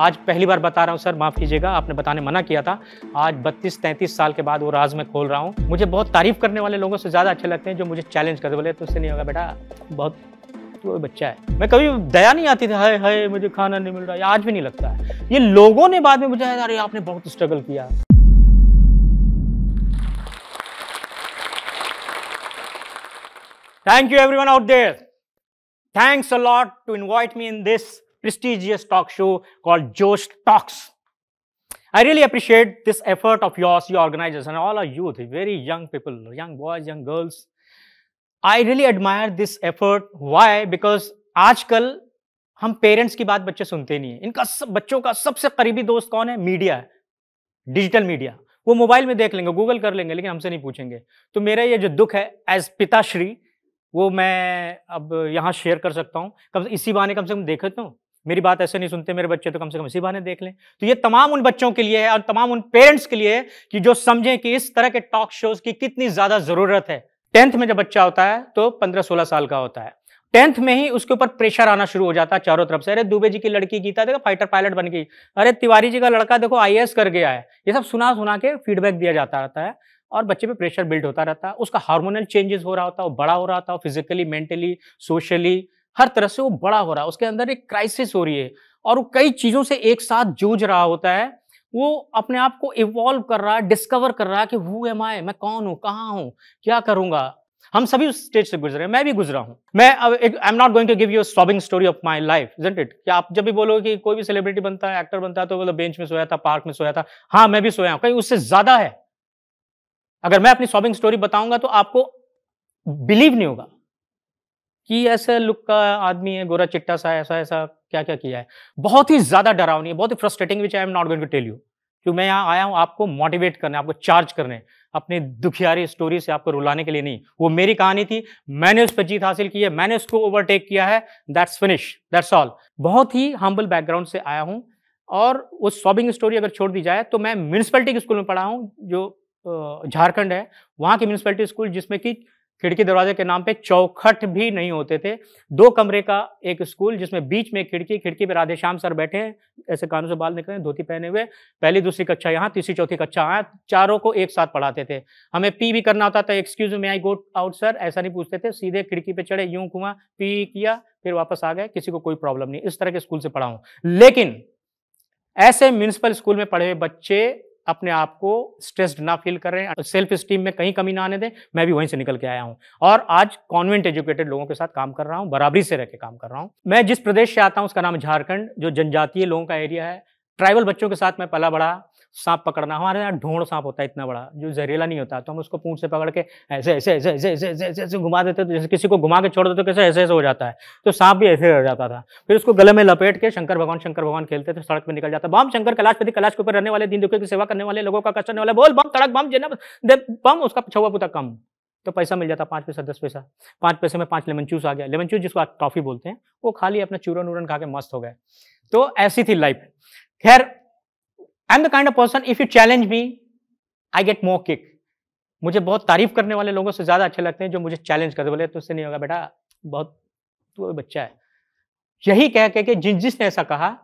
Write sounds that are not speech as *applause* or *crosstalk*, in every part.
आज पहली बार बता रहा हूँ सर माफ़ कीजिएगा आपने बताने मना किया था आज 32-33 साल के बाद वो राज में खोल रहा हूँ मुझे बहुत तारीफ करने वाले लोगों से ज़्यादा अच्छे लगते हैं जो मुझे चैलेंज करते बोले तो उससे नहीं होगा बेटा बहुत तो बच्चा है मैं कभी दया नहीं आती थी हाय हाय मुझे खाना नहीं मिल रहा आज भी नहीं लगता है ये लोगों ने बाद में मुझे अरे आपने बहुत स्ट्रगल किया thank you everyone out there. Thanks a lot to invite me in this prestigious talk show called Josh Talks. I really appreciate this effort of yours, your organizers, and all our youth, very young people, young boys, young girls. I really admire this effort. Why? Because आजकल हम parents की बात बच्चे सुनते नहीं हैं इनका सब बच्चों का सबसे करीबी दोस्त कौन है मीडिया डिजिटल मीडिया वो मोबाइल में देख लेंगे गूगल कर लेंगे लेकिन हमसे नहीं पूछेंगे तो मेरा ये जो दुख है एज पिताश्री वो मैं अब यहाँ शेयर कर सकता हूँ कम इसी बहाने कम से कम देख सकता हूँ मेरी बात ऐसे नहीं सुनते मेरे बच्चे तो कम से कम इसी बहाने देख लें तो ये तमाम उन बच्चों के लिए है और तमाम उन पेरेंट्स के लिए है कि जो समझें कि इस तरह के टॉक शोज की कितनी ज़्यादा ज़रूरत है टेंथ में जब बच्चा होता है तो पंद्रह सोलह साल का होता है टेंथ में ही उसके ऊपर प्रेशर आना शुरू हो जाता है चारों तरफ से अरे दुबे जी की लड़की गीता देखो फाइटर पायलट बन गई अरे तिवारी जी का लड़का देखो आई कर गया है ये सब सुना सुना के फीडबैक दिया जाता रहता है और बच्चे पे प्रेशर बिल्ड होता रहता है उसका हार्मोनल चेंजेस हो रहा होता है बड़ा हो रहा होता है फिजिकली मेंटली सोशली हर तरह से वो बड़ा हो रहा है उसके अंदर एक क्राइसिस हो रही है और वो कई चीज़ों से एक साथ जूझ रहा होता है वो अपने आप को इवॉल्व कर रहा है डिस्कवर कर रहा है कि हु एम आई मैं कौन हूँ कहाँ हूँ क्या करूँगा हम सभी उस स्टेज से गुजरे मैं भी गुजरा हूँ मैं I am not going to give you sobbing story of my life it कि आप जब भी बोलो कि कोई भी सेलिब्रिटी बनता है एक्टर बनता है तो बोलो बेंच में सोया था पार्क में सोया था हाँ मैं भी सोया हूँ कहीं उससे ज्यादा है अगर मैं अपनी सॉबिंग स्टोरी बताऊंगा तो आपको बिलीव नहीं होगा कि ऐसे लुक का आदमी है गोरा चिट्टा सा ऐसा ऐसा क्या क्या किया है बहुत ही ज़्यादा डरावनी है बहुत ही frustrating which I am not going to tell you क्योंकि मैं यहाँ आया हूँ आपको मोटिवेट करने आपको चार्ज करने अपनी दुखियारी स्टोरी से आपको रुलाने के लिए नहीं वो मेरी कहानी थी मैंने उस पर जीत हासिल की है मैंने उसको ओवरटेक किया है दैट्स फिनिश दैट्स ऑल बहुत ही हम्बल बैकग्राउंड से आया हूँ और वो सॉबिंग स्टोरी अगर छोड़ दी जाए तो मैं म्यूनसिपलिटी स्कूल में पढ़ा हूँ जो झारखंड है वहाँ की म्यूनसिपलिटी स्कूल जिसमें कि खिड़की दरवाजे के नाम पे चौखट भी नहीं होते थे दो कमरे का एक स्कूल जिसमें बीच में खिड़की खिड़की पर श्याम सर बैठे हैं ऐसे कानों से बाल निकले धोती पहने हुए पहली दूसरी कक्षा यहाँ तीसरी चौथी कक्षा आया चारों को एक साथ पढ़ाते थे हमें पी भी करना होता था एक्सक्यूज में आई गो आउट सर ऐसा नहीं पूछते थे सीधे खिड़की पे चढ़े यूं कुआ पी किया फिर वापस आ गए किसी को कोई प्रॉब्लम नहीं इस तरह के स्कूल से पढ़ा लेकिन ऐसे म्यूनिसिपल स्कूल में पढ़े हुए बच्चे अपने आप को स्ट्रेस्ड ना फील करें सेल्फ स्टीम में कहीं कमी ना आने दें मैं भी वहीं से निकल के आया हूं और आज कॉन्वेंट एजुकेटेड लोगों के साथ काम कर रहा हूं बराबरी से रहकर काम कर रहा हूं मैं जिस प्रदेश से आता हूं उसका नाम झारखंड जो जनजातीय लोगों का एरिया है ट्राइबल बच्चों के साथ मैं पला बढ़ा सांप पकड़ना हमारे यहाँ ढोंड़ सांप होता है इतना बड़ा जो जहरीला नहीं होता तो हम उसको पूंछ से पकड़ के ऐसे ऐसे ऐसे ऐसे ऐसे ऐसे ऐसे ऐसे घुमा देते तो जैसे किसी को घुमा के छोड़ देते तो कैसे ऐसे ऐसे हो जाता है तो सांप भी ऐसे हो जाता था फिर उसको गले में लपेट के शंकर भगवान शंकर भगवान खेलते थे सड़क पर निकल जाता बम शंकर कैलाशपति कैलाश के ऊपर रहने वाले दिन दुखे की सेवा करने वाले लोगों का कष्ट वाले बोल बम तड़क बम जेना बम उसका छवा पुता कम तो पैसा मिल जाता पाँच पैसा दस पैसा पाँच पैसे में पाँच लेमन चूस आ गया लेमन चूस जिसको आप टॉफी बोलते हैं वो खाली अपना चूरन उरन खा के मस्त हो गए तो ऐसी थी लाइफ खैर I am the kind of person if you challenge me I get more kick मुझे बहुत तारीफ करने वाले लोगों से ज़्यादा अच्छे लगते हैं जो मुझे चैलेंज करते बोले तुझसे नहीं होगा बेटा बहुत तू बच्चा है यही कह कह के जिस जिसने ऐसा कहा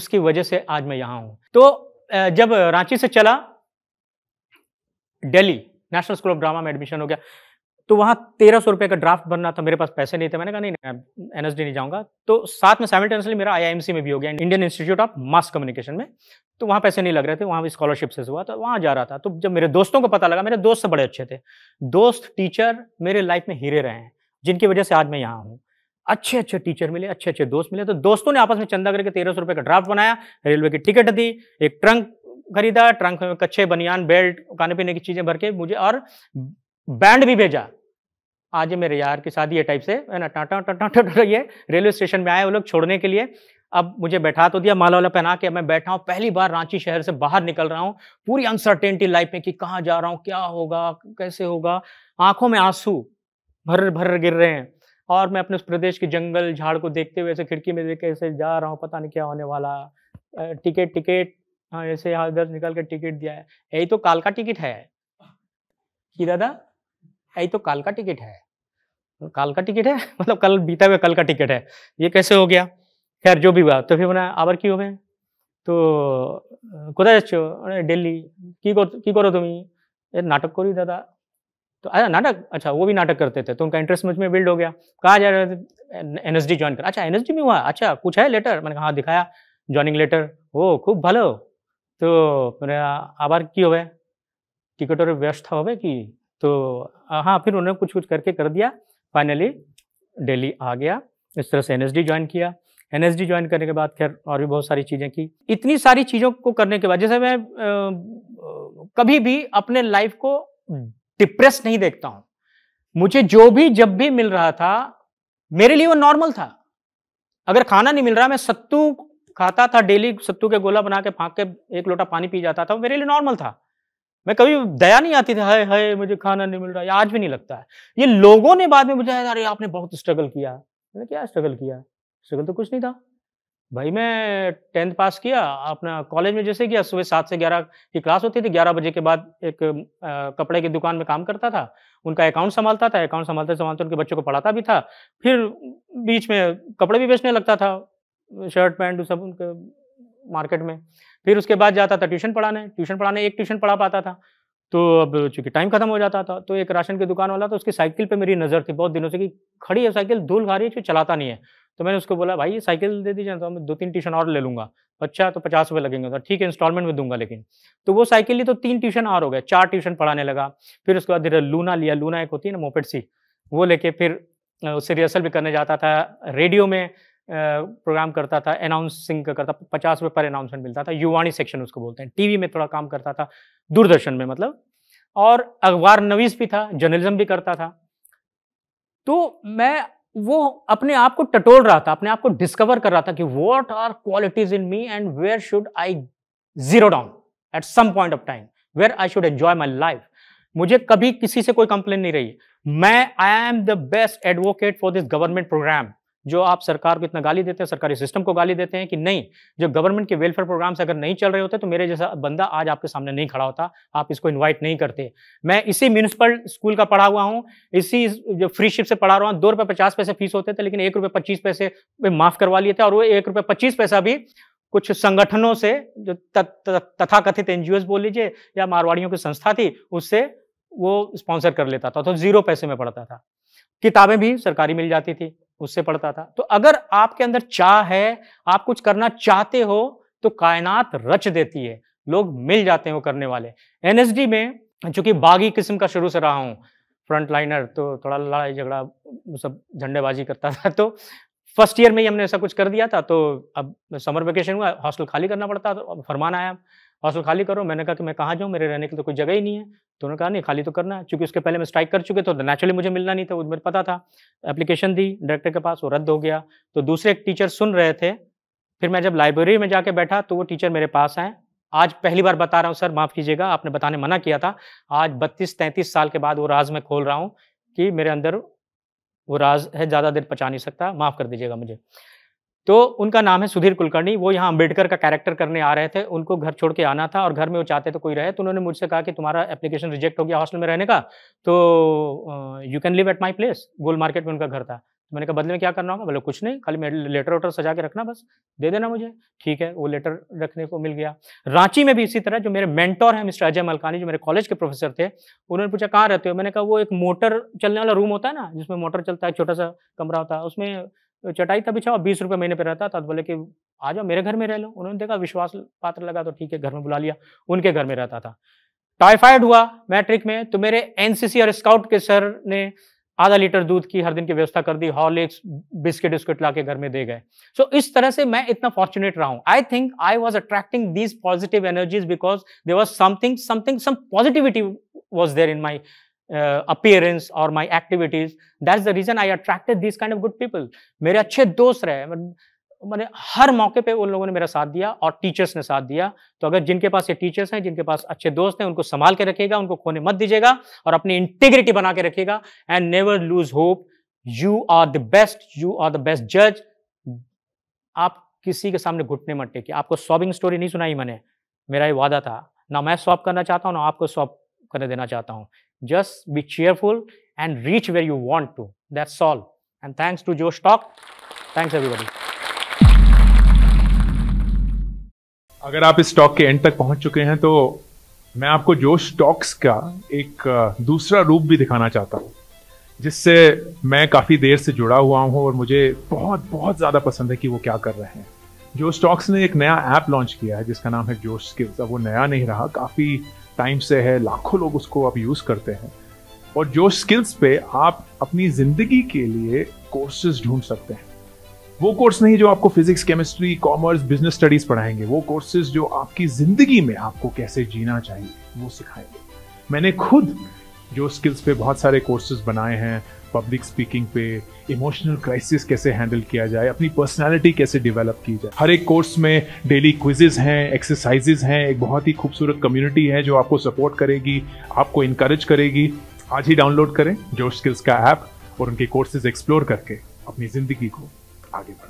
उसकी वजह से आज मैं यहां हूं तो जब रांची से चला Delhi national school of drama में एडमिशन हो गया तो वहाँ तेरह सौ रुपये का ड्राफ्ट बनना था मेरे पास पैसे नहीं थे मैंने कहा नहीं एन एस नहीं जाऊँगा तो साथ में साइमल्टेनियसली मेरा आई में भी हो गया Indian institute of mass communication में तो वहाँ पैसे नहीं लग रहे थे वहाँ भी स्कॉलरशिप से हुआ तो वहाँ जा रहा था तो जब मेरे दोस्तों को पता लगा मेरे दोस्त बड़े अच्छे थे दोस्त टीचर मेरे लाइफ में हीरे रहे हैं जिनकी वजह से आज मैं यहाँ हूँ अच्छे अच्छे टीचर मिले अच्छे अच्छे दोस्त मिले तो दोस्तों ने आपस में चंदा करके तेरह सौ रुपये का ड्राफ्ट बनाया रेलवे की टिकट दी एक ट्रंक खरीदा ट्रंक में कच्चे बनियान बेल्ट खाने पीने की चीज़ें भर के मुझे और बैंड भी भेजा आज मेरे यार की शादी है टाइप से है ना टाटा टाटा टाटा ये रेलवे स्टेशन में आए वो लोग छोड़ने के लिए अब मुझे बैठा तो दिया माला वाला पहना के मैं बैठा हूँ पहली बार रांची शहर से बाहर निकल रहा हूँ पूरी अनसर्टेनिटी लाइफ में कि कहाँ जा रहा हूँ क्या होगा कैसे होगा आंखों में आंसू भर भर गिर रहे हैं और मैं अपने उस प्रदेश के जंगल झाड़ को देखते हुए ऐसे खिड़की में देख ऐसे जा रहा हूँ पता नहीं क्या होने वाला टिकट टिकट हाँ ऐसे इधर निकल के टिकट दिया है यही तो काल का टिकट है कि दादा है तो काल का टिकट है काल का टिकट है *laughs* मतलब कल बीता हुआ कल का टिकट है ये कैसे हो गया खैर जो भी हुआ तो फिर मैंने আবার কি হবে तो কোথায় যাচ্ছ डेली কি কর কি করো नाटक करो दादा तो अच्छा नाटक अच्छा वो भी नाटक करते थे तो उनका इंटरेस्ट मुझ में बिल्ड हो गया कहाँ जा रहे थे एन एस डी ज्वाइन कर अच्छा एन एस डी में हुआ अच्छा कुछ है लेटर मैंने कहा हाँ, दिखाया ज्वाइनिंग लेटर ओ खूब भलो तो मैंने आबार की हो टिकटर व्यवस्था हो कि तो हाँ फिर उन्होंने कुछ कुछ करके कर दिया फाइनली दिल्ली आ गया इस तरह से एन ज्वाइन किया एन एस ज्वाइन करने के बाद खैर और भी बहुत सारी चीज़ें की इतनी सारी चीज़ों को करने के बाद जैसे मैं आ, कभी भी अपने लाइफ को डिप्रेस नहीं देखता हूँ मुझे जो भी जब भी मिल रहा था मेरे लिए वो नॉर्मल था अगर खाना नहीं मिल रहा मैं सत्तू खाता था डेली सत्तू के गोला बना के फाँक के एक लोटा पानी पी जाता था वो मेरे लिए नॉर्मल था मैं कभी दया नहीं आती थी हाय हाय मुझे खाना नहीं मिल रहा है आज भी नहीं लगता है ये लोगों ने बाद में बुझाया अरे आपने बहुत स्ट्रगल किया मैंने क्या स्ट्रगल किया स्ट्रगल तो कुछ नहीं था भाई मैं टेंथ पास किया अपना कॉलेज में जैसे गया सुबह सात से ग्यारह की क्लास होती थी ग्यारह बजे के बाद एक आ, कपड़े की दुकान में काम करता था उनका अकाउंट संभालता था अकाउंट संभालते संभालते उनके बच्चों को पढ़ाता भी था फिर बीच में कपड़े भी बेचने लगता था शर्ट पैंट सब उनके मार्केट में फिर उसके बाद जाता था ट्यूशन पढ़ाने ट्यूशन पढ़ाने एक ट्यूशन पढ़ा पाता था तो अब चूंकि टाइम खत्म हो जाता था तो एक राशन की दुकान वाला तो उसकी साइकिल पर मेरी नज़र थी बहुत दिनों से कि खड़ी है साइकिल धूल खा रही है चलाता नहीं है तो मैंने उसको बोला भाई ये साइकिल दे दीजिए तो मैं दो तीन ट्यूशन और ले लूँगा अच्छा तो पचास रुपये लगेंगे तो ठीक है इंस्टॉलमेंट में दूंगा लेकिन तो वो साइकिल ली तो तीन ट्यूशन और हो गए चार ट्यूशन पढ़ाने लगा फिर उसके बाद धीरे लूना लिया लूना एक होती है ना मोपेट सी वो लेके फिर उससे रिहर्सल भी करने जाता था रेडियो में प्रोग्राम करता था अनाउंसिंग का करता पचास रुपये पर अनाउंसमेंट मिलता था युवाणी सेक्शन उसको बोलते हैं टीवी में थोड़ा काम करता था दूरदर्शन में मतलब और अखबार नवीस भी था जर्नलिज्म भी करता था तो मैं वो अपने आप को टटोल रहा था अपने आप को डिस्कवर कर रहा था कि what are qualities in me and where should I zero down at some point of time where I should enjoy my life मुझे कभी किसी से कोई कंप्लेन नहीं रही मैं I am the best advocate for this government program जो आप सरकार को इतना गाली देते हैं सरकारी सिस्टम को गाली देते हैं कि नहीं जो गवर्नमेंट के वेलफेयर प्रोग्राम्स अगर नहीं चल रहे होते तो मेरे जैसा बंदा आज आपके सामने नहीं खड़ा होता आप इसको इन्वाइट नहीं करते मैं इसी म्यूनसिपल स्कूल का पढ़ा हुआ हूँ इसी जो फ्री शिप से पढ़ा रहा हूँ दो रुपये पचास पैसे फीस होते थे लेकिन एक रुपये पच्चीस पैसे माफ़ करवा लिए थे और वो एक रुपये पच्चीस पैसा भी कुछ संगठनों से जो तथाकथित जी बोल लीजिए या मारवाड़ियों की संस्था थी उससे वो स्पॉन्सर कर लेता था तो जीरो पैसे में पढ़ता था किताबें भी सरकारी मिल जाती थी उससे पढ़ता था तो अगर आपके अंदर चाह है आप कुछ करना चाहते हो तो कायनात रच देती है लोग मिल जाते हैं वो करने वाले एन में चूंकि बागी किस्म का शुरू से रहा हूँ फ्रंट लाइनर तो थोड़ा लड़ाई झगड़ा सब झंडेबाजी करता था तो फर्स्ट ईयर में ही हमने ऐसा कुछ कर दिया था तो अब समर वेकेशन हुआ हॉस्टल खाली करना पड़ता तो अब फरमान आया हॉस्टल खाली करो मैंने कहा कि मैं कहाँ जाऊँ मेरे रहने के लिए तो कोई जगह ही नहीं है तो उन्होंने कहा नहीं खाली तो करना है चूँकि उसके पहले मैं स्ट्राइक कर चुके तो नेचुरली मुझे मिलना नहीं था वो मेरे पता था एप्लीकेशन दी डायरेक्टर के पास वो रद्द हो गया तो दूसरे एक टीचर सुन रहे थे फिर मैं जब लाइब्रेरी में जाके बैठा तो वो टीचर मेरे पास आए आज पहली बार बता रहा हूँ सर माफ़ कीजिएगा आपने बताने मना किया था आज बत्तीस तैंतीस साल के बाद वो राज मैं खोल रहा हूँ कि मेरे अंदर वो राज है ज़्यादा देर पचा नहीं सकता माफ़ कर दीजिएगा मुझे तो उनका नाम है सुधीर कुलकर्णी वो यहाँ अम्बेडकर का कैरेक्टर करने आ रहे थे उनको घर छोड़ के आना था और घर में वो चाहते तो कोई रहे तो उन्होंने मुझसे कहा कि तुम्हारा एप्लीकेशन रिजेक्ट हो गया हॉस्टल में रहने का तो you can live at my place Gol market में उनका घर था तो मैंने कहा बदले में क्या करना होगा बोले कुछ नहीं खाली मैं लेटर वेटर सजा के रखना बस दे देना मुझे ठीक है वो लेटर रखने को मिल गया रांची में भी इसी तरह जो मेरे मेंटोर हैं मिस्टर अजय मलकानी जो मेरे कॉलेज के प्रोफेसर थे उन्होंने पूछा कहाँ रहते हो मैंने कहा वो एक मोटर चलने वाला रूम होता है ना जिसमें मोटर चलता है छोटा सा कमरा होता है उसमें तो चटाई था बिछा बीस रुपये महीने पर रहता था तो बोले कि आ जाओ मेरे घर में रह लो उन्होंने देखा विश्वास पात्र लगा तो ठीक है घर में बुला लिया उनके घर में रहता था टाइफाइड हुआ मैट्रिक में तो मेरे एनसीसी और स्काउट के सर ने आधा लीटर दूध की हर दिन की व्यवस्था कर दी हॉर्लिक्स बिस्किट उस्किट ला के घर में दे गए सो so, इस तरह से मैं इतना फॉर्चुनेट रहा हूँ I think I was attracting these positive energies because there was something something some positivity was there in my uh, appearance or my activities that's the reason i attracted these kind of good people मेरे अच्छे दोस्त रहे मतलब, मैंने हर मौके पे उन लोगों ने मेरा साथ दिया और टीचर्स ने साथ दिया तो अगर जिनके पास ये टीचर्स हैं जिनके पास अच्छे दोस्त हैं उनको संभाल के रखेगा उनको खोने मत दीजिएगा और अपनी इंटीग्रिटी बना के रखेगा and never lose hope you are the best you are the best जज आप किसी के सामने घुटने मत टेके आपको सॉबिंग स्टोरी नहीं सुनाई मैंने मेरा ये वादा था ना मैं सॉप करना चाहता हूँ ना आपको सॉप करने देना चाहता हूँ Just be cheerful and reach where you want to. That's all. And thanks to Joe Stock. Thanks everybody. अगर आप इस टॉक के एंड तक पहुंच चुके हैं तो मैं आपको जोश स्टॉक्स का एक दूसरा रूप भी दिखाना चाहता हूँ जिससे मैं काफ़ी देर से जुड़ा हुआ हूं और मुझे बहुत बहुत ज़्यादा पसंद है कि वो क्या कर रहे हैं जो स्टॉक्स ने एक नया ऐप लॉन्च किया है जिसका नाम है जोश स्किल्स अब वो नया नहीं रहा काफ़ी टाइम से है लाखों लोग उसको आप यूज़ करते हैं और जो स्किल्स पे आप अपनी ज़िंदगी के लिए कोर्सेज ढूंढ सकते हैं वो कोर्स नहीं जो आपको physics chemistry commerce business studies पढ़ाएंगे वो कोर्सेज जो आपकी ज़िंदगी में आपको कैसे जीना चाहिए वो सिखाएंगे मैंने खुद जो स्किल्स पे बहुत सारे कोर्सेज बनाए हैं पब्लिक स्पीकिंग पे इमोशनल क्राइसिस कैसे हैंडल किया जाए अपनी पर्सनालिटी कैसे डेवलप की जाए हर एक कोर्स में डेली क्विजेज हैं एक्सरसाइजेज हैं एक बहुत ही खूबसूरत कम्युनिटी है जो आपको सपोर्ट करेगी आपको इनकरेज करेगी आज ही डाउनलोड करें जोश स्किल्स का ऐप और उनके कोर्सेज एक्सप्लोर करके अपनी जिंदगी को आगे बढ़ाए